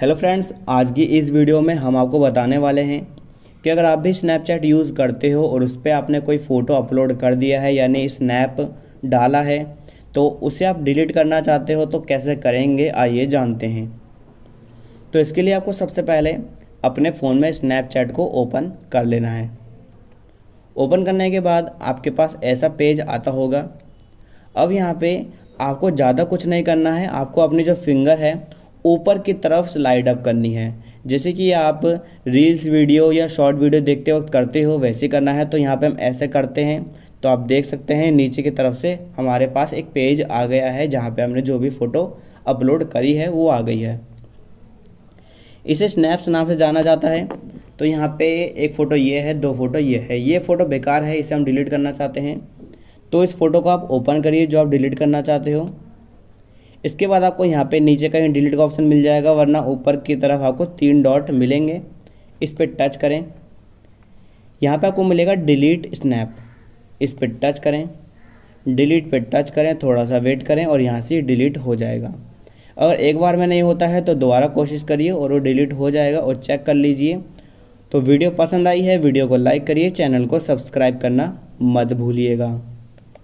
hello friends आज की इस वीडियो में हम आपको बताने वाले हैं कि अगर आप भी स्नैपचैट यूज़ करते हो और उस पर आपने कोई फ़ोटो अपलोड कर दिया है यानी स्नैप डाला है तो उसे आप डिलीट करना चाहते हो तो कैसे करेंगे आइए जानते हैं तो इसके लिए आपको सबसे पहले अपने फ़ोन में स्नैपचैट को ओपन कर लेना है ओपन करने के बाद आपके पास ऐसा पेज आता होगा अब यहाँ पर आपको ज़्यादा कुछ नहीं करना है आपको अपनी जो फिंगर है ऊपर की तरफ स्लाइड अप करनी है जैसे कि आप रील्स वीडियो या शॉर्ट वीडियो देखते वक्त करते हो वैसे करना है तो यहाँ पे हम ऐसे करते हैं तो आप देख सकते हैं नीचे की तरफ से हमारे पास एक पेज आ गया है जहाँ पे हमने जो भी फ़ोटो अपलोड करी है वो आ गई है इसे स्नैप्स नाम से जाना जाता है तो यहाँ पे एक फ़ोटो ये है दो फ़ोटो ये है ये फ़ोटो बेकार है इसे हम डिलीट करना चाहते हैं तो इस फ़ोटो को आप ओपन करिए जो आप डिलीट करना चाहते हो इसके बाद आपको यहाँ पे नीचे कहीं डिलीट का ऑप्शन मिल जाएगा वरना ऊपर की तरफ आपको तीन डॉट मिलेंगे इस पर टच करें यहाँ पे आपको मिलेगा डिलीट स्नैप इस पर टच करें डिलीट पर टच करें थोड़ा सा वेट करें और यहाँ से डिलीट हो जाएगा अगर एक बार में नहीं होता है तो दोबारा कोशिश करिए और वो डिलीट हो जाएगा और चेक कर लीजिए तो वीडियो पसंद आई है वीडियो को लाइक करिए चैनल को सब्सक्राइब करना मत भूलिएगा